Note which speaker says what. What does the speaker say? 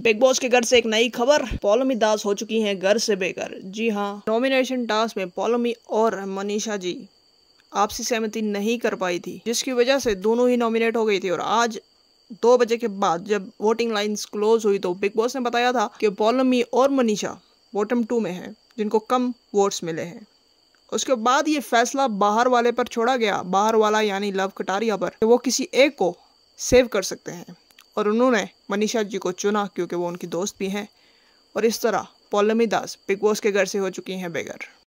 Speaker 1: big boss के घर से एक नई खबर पौलमी दास हो चुकी हैं घर से बेघर जी हाँ नॉमिनेशन टास्क में पोलमी और मनीषा जी आपसी सहमति नहीं कर पाई थी जिसकी वजह से दोनों ही नॉमिनेट हो गई थी और आज दो बजे के बाद जब वोटिंग लाइंस क्लोज हुई तो बिग बॉस ने बताया था कि पोलमी और मनीषा बॉटम टू में है जिनको कम वोट्स मिले हैं उसके बाद ये फैसला बाहर वाले पर छोड़ा गया बाहर वाला यानी लव कटारिया पर वो किसी एक को सेव कर सकते हैं और उन्होंने मनीषा जी को चुना क्योंकि वो उनकी दोस्त भी हैं और इस तरह पौलमी दास बिग बॉस के घर से हो चुकी हैं बेघर